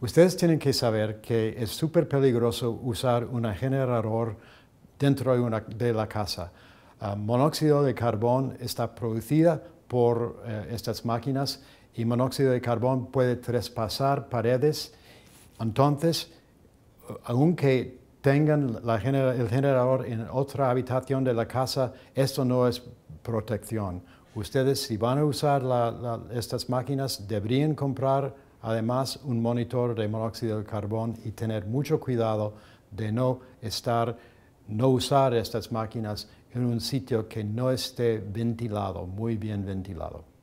Ustedes tienen que saber que es súper peligroso usar un generador dentro de, la casa. Ah, monóxido de carbón está producida por eh, estas máquinas y monóxido de carbón puede traspasar paredes. Entonces, aunque tengan el generador en otra habitación de la casa, esto no es protección. Ustedes, si van a usar estas máquinas, deberían comprar Además, un monitor de monóxido de carbón y tener mucho cuidado de no estar, no usar estas máquinas en un sitio que no esté ventilado, muy bien ventilado.